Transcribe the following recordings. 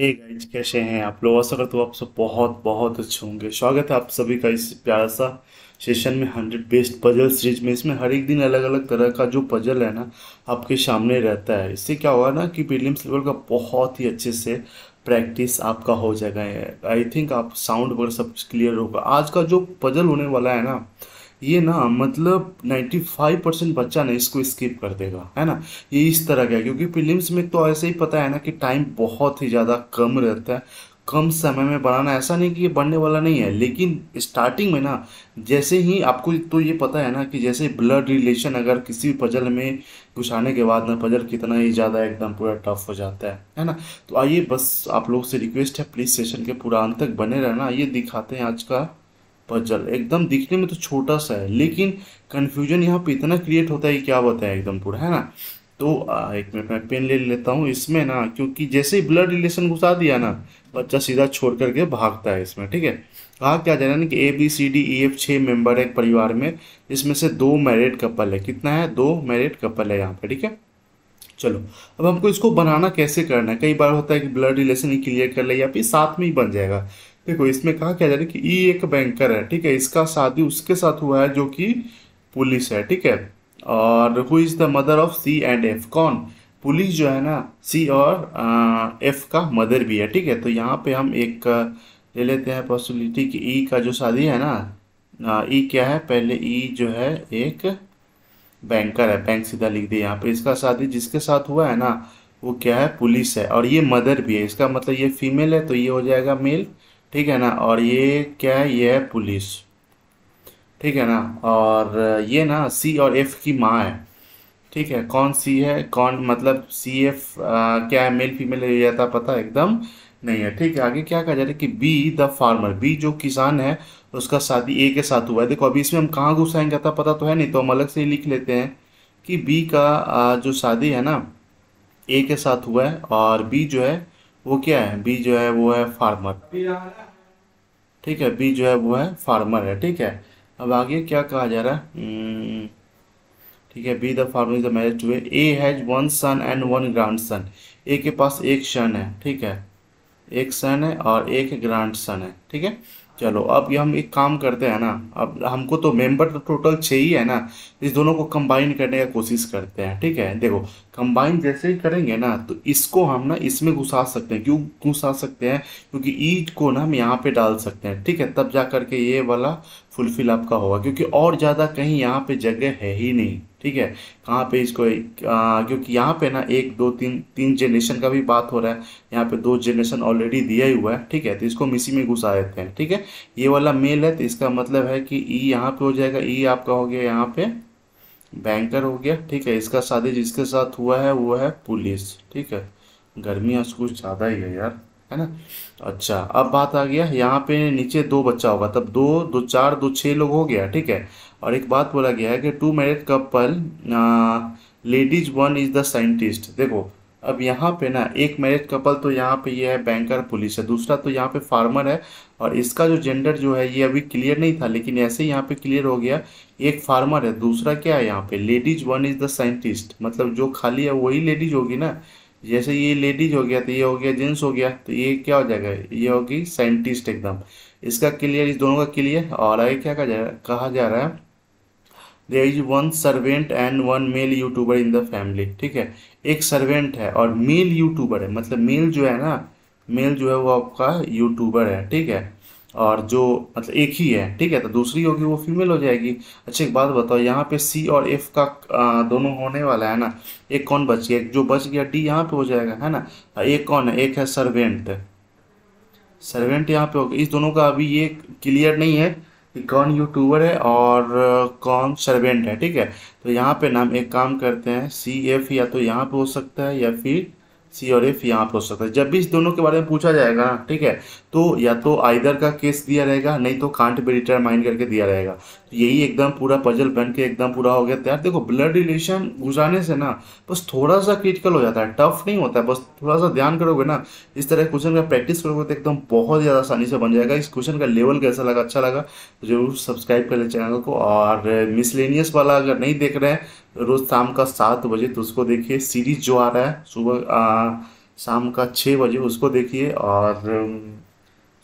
हे hey guys कैसे हैं आप लोग आशा करते हो आप सब बहुत बहुत अच्छे होंगे स्वागत है आप सभी का इस प्यारा सा सेशन में हंड्रेड बेस्ट पजल सीरीज में इसमें हर एक दिन अलग अलग तरह का जो पजल है ना आपके सामने रहता है इससे क्या हुआ ना कि प्रीलिम्स लेवल का बहुत ही अच्छे से प्रैक्टिस आपका हो जाएगा आई थिंक आप साउंड वगैरह सब क्लियर होगा आज का जो पजल होने वाला है ना ये ना मतलब 95 परसेंट बच्चा ना इसको स्किप कर देगा है ना ये इस तरह का क्योंकि फिल्म्स में तो ऐसे ही पता है ना कि टाइम बहुत ही ज़्यादा कम रहता है कम समय में बनाना ऐसा नहीं कि ये बनने वाला नहीं है लेकिन स्टार्टिंग में ना जैसे ही आपको तो ये पता है ना कि जैसे ब्लड रिलेशन अगर किसी भी पजल में घुसाने के बाद ना पजल कितना ही ज़्यादा एकदम पूरा टफ हो जाता है है ना तो आइए बस आप लोग से रिक्वेस्ट है प्लीज़ सेशन के पूरा अंत तक बने रहना ये दिखाते हैं आज का पजल एकदम दिखने में तो छोटा सा है लेकिन कन्फ्यूजन यहाँ पे इतना क्रिएट होता है कि क्या बताएं एकदम पूरा है ना तो आ, एक मिनट मैं पेन ले लेता हूँ इसमें ना क्योंकि जैसे ही ब्लड रिलेशन घुसा दिया ना बच्चा सीधा छोड़ करके भागता है इसमें ठीक है कहा क्या जाना ना कि A B C D E F छः मेंबर है एक परिवार में इसमें से दो मैरिड कपल है कितना है दो मैरिड कपल है यहाँ पर ठीक है चलो अब हमको इसको बनाना कैसे करना है कई बार होता है कि ब्लड रिलेशन ही क्लियर कर ले या फिर साथ में ही बन जाएगा देखो इसमें कहा क्या जा रहा है कि ई एक बैंकर है ठीक है इसका शादी उसके साथ हुआ है जो कि पुलिस है ठीक है और who is the mother of C and F कौन पुलिस जो है ना सी और एफ का मदर भी है ठीक है तो यहाँ पे हम एक ले लेते हैं पॉसिबिलिटी कि ई e का जो शादी है ना ई e क्या है पहले ई e जो है एक बैंकर है बैंक सीधा लिख दिया यहाँ पे इसका शादी जिसके साथ हुआ है ना वो क्या है पुलिस है और ये मदर भी है इसका मतलब ये फीमेल है तो ये हो जाएगा मेल ठीक है ना और ये क्या है ये है पुलिस ठीक है ना और ये ना सी और एफ की माँ है ठीक है कौन सी है कौन मतलब सी एफ क्या है मेल फीमेल ये था तो पता एकदम नहीं है ठीक है आगे क्या कहा जा रहा है कि बी द फार्मर बी जो किसान है उसका शादी ए के साथ हुआ है देखो अभी इसमें हम कहाँ घुसाएंगे था तो पता तो है नहीं तो हम अलग से ही लिख लेते हैं कि बी का जो शादी है ना ए के साथ हुआ है और बी जो है वो क्या है बी जो है वो है फार्मर ठीक है बी जो है वो है फार्मर है ठीक है अब आगे क्या कहा जा रहा है hmm, ठीक है B the farmer is the marriage to A has one son and one grandson A के पास एक सन है ठीक है एक सन है और एक ग्रांड सन है ठीक है चलो अब ये हम एक काम करते हैं ना अब हमको तो मेंबर तो टोटल छः ही है ना इस दोनों को कंबाइन करने का कोशिश करते हैं ठीक है देखो कंबाइन जैसे ही करेंगे ना तो इसको हम ना इसमें घुसा सकते हैं क्यों घुसा सकते हैं क्योंकि ईट को ना हम यहाँ पे डाल सकते हैं ठीक है तब जा करके ये वाला फुलफिल आपका होगा क्योंकि और ज़्यादा कहीं यहाँ पे जगह है ही नहीं ठीक है कहाँ पे इसको आ, क्योंकि यहाँ पे ना एक दो तीन तीन जनरेशन का भी बात हो रहा है यहाँ पे दो जनरेशन ऑलरेडी दिया ही हुआ है ठीक है तो इसको हम इसी में घुसा देते हैं ठीक है ये वाला मेल है तो इसका मतलब है कि ई e यहाँ पे हो जाएगा ई e आपका हो गया यहाँ पे बैंकर हो गया ठीक है इसका शादी जिसके साथ हुआ है वो है पुलिस ठीक है गर्मी कुछ ज़्यादा ही है यार है ना अच्छा अब बात आ गया यहाँ पे नीचे दो बच्चा होगा तब दो दो चार दो छः लोग हो गया ठीक है और एक बात बोला गया है कि two married couple ladies one is the scientist देखो अब यहाँ पे ना एक मैरिड कपल तो यहाँ पे ये यह है बैंकर पुलिस है दूसरा तो यहाँ पे फार्मर है और इसका जो जेंडर जो है ये अभी क्लियर नहीं था लेकिन ऐसे ही यहाँ पे क्लियर हो गया एक फार्मर है दूसरा क्या है यहाँ पे ladies one is the scientist मतलब जो खाली है वही लेडीज होगी ना जैसे ये लेडीज हो गया तो ये हो गया जेंट्स हो गया तो ये क्या हो जाएगा ये होगी साइंटिस्ट एकदम इसका क्लियर इस दोनों का क्लियर और आगे क्या कहा जा रहा है कहा जा रहा है they is one servant and one male YouTuber in the family ठीक है एक सर्वेंट है और मेल यूट्यूबर है मतलब मेल जो है ना मेल जो है वो आपका यूट्यूबर है ठीक है और जो मतलब एक ही है ठीक है तो दूसरी होगी वो फीमेल हो जाएगी अच्छा एक बात बताओ यहाँ पे सी और एफ का दोनों होने वाला है ना एक कौन बच गया जो बच गया डी यहाँ पे हो जाएगा है ना एक कौन है एक है सर्वेंट सर्वेंट यहाँ पे हो गया इस दोनों का अभी ये क्लियर नहीं है कि कौन यूट्यूबर है और कौन सर्वेंट है ठीक है तो यहाँ पे नाम एक काम करते हैं सी एफ या तो यहाँ पे हो सकता है या फिर सी और एफ यहाँ पर हो सकता है जब भी इस दोनों के बारे में पूछा जाएगा ना ठीक है तो या तो आइदर का केस दिया रहेगा नहीं तो कांट रिटायर डिटरमाइन करके दिया रहेगा तो यही एकदम पूरा पजल बन के एकदम पूरा हो गया तैयार देखो ब्लड रिलेशन गुजारने से ना बस थोड़ा सा क्रिटिकल हो जाता है टफ नहीं होता है बस थोड़ा सा ध्यान करोगे ना इस तरह क्वेश्चन का प्रैक्टिस करोगे तो एकदम बहुत ज़्यादा आसानी से बन जाएगा इस क्वेश्चन का लेवल कैसा लगा अच्छा लगा तो जरूर सब्सक्राइब कर ले चैनल को और मिसलेनियस वाला अगर नहीं देख रहे हैं रोज़ शाम का सात बजे तो उसको देखिए सीरीज जो आ रहा है सुबह शाम का छः बजे उसको देखिए और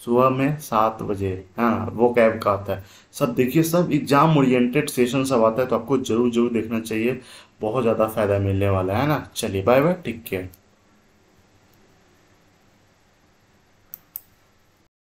सुबह में सात बजे हाँ वो कैब का आता है सब देखिए सब एग्जाम ओरिएंटेड सेशन सब आता है तो आपको जरूर जरूर देखना चाहिए बहुत ज़्यादा फ़ायदा मिलने वाला है ना चलिए बाय बाय टेक केयर